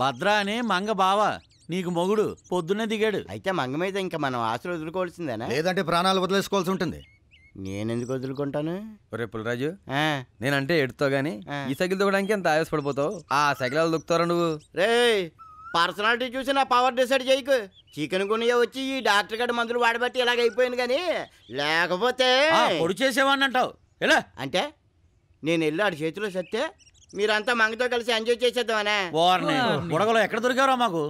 భద్ర అనే మంగ బావ నీకు మొగుడు పొద్దున్నే దిగాడు అయితే మంగ మీద ఇంకా మనం ఆశలు వదులుకోవాల్సిందేనా లేదంటే ప్రాణాలు వదిలేసుకోవాల్సి ఉంటుంది నేనెందుకు వదులుకుంటాను ఒరే రాజు నేనంటే ఎడుతో గానీ ఈ సైకిల్ దొక్కడానికి ఎంత ఆయాసపడిపోతావు ఆ సైకిల్ దొక్కుతారా నువ్వు రే పర్సనాలిటీ చూసి నా పవర్ డిసైడ్ చేయకు చికెన్ కొని వచ్చి ఈ డాక్టర్ గారి మందులు వాడబట్టి ఇలాగ అయిపోయింది కానీ లేకపోతే పొడి చేసేవాడిని అంటావు ఎలా అంటే నేను వెళ్ళి ఆడి చేతిలో సత్తే మీరంతా మంగతో కలిసి ఎంజాయ్ చేసేద్దామనే వారిని బుడగలో ఎక్కడ దొరికారా మాకు